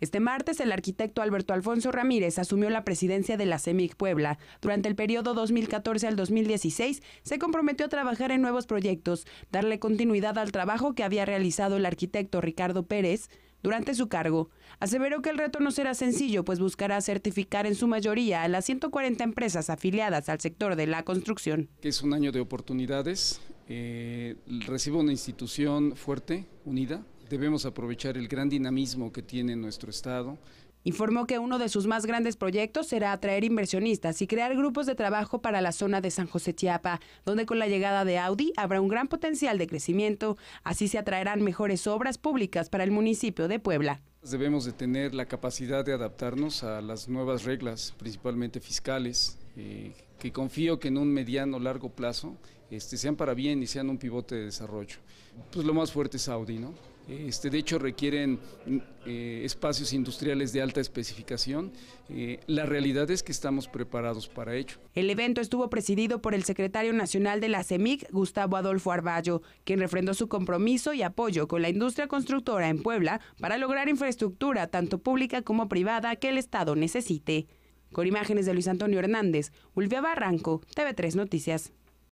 Este martes, el arquitecto Alberto Alfonso Ramírez asumió la presidencia de la CEMIC Puebla. Durante el periodo 2014 al 2016, se comprometió a trabajar en nuevos proyectos, darle continuidad al trabajo que había realizado el arquitecto Ricardo Pérez durante su cargo. Aseveró que el reto no será sencillo, pues buscará certificar en su mayoría a las 140 empresas afiliadas al sector de la construcción. Es un año de oportunidades. Eh, recibo recibe una institución fuerte, unida, Debemos aprovechar el gran dinamismo que tiene nuestro Estado. Informó que uno de sus más grandes proyectos será atraer inversionistas y crear grupos de trabajo para la zona de San José Chiapa, donde con la llegada de Audi habrá un gran potencial de crecimiento. Así se atraerán mejores obras públicas para el municipio de Puebla. Debemos de tener la capacidad de adaptarnos a las nuevas reglas, principalmente fiscales, eh, que confío que en un mediano largo plazo este, sean para bien y sean un pivote de desarrollo. Pues lo más fuerte es Audi, ¿no? Este, de hecho, requieren eh, espacios industriales de alta especificación. Eh, la realidad es que estamos preparados para ello. El evento estuvo presidido por el secretario nacional de la CEMIC, Gustavo Adolfo Arballo, quien refrendó su compromiso y apoyo con la industria constructora en Puebla para lograr infraestructura tanto pública como privada que el Estado necesite. Con imágenes de Luis Antonio Hernández, Ulvia Barranco, TV3 Noticias.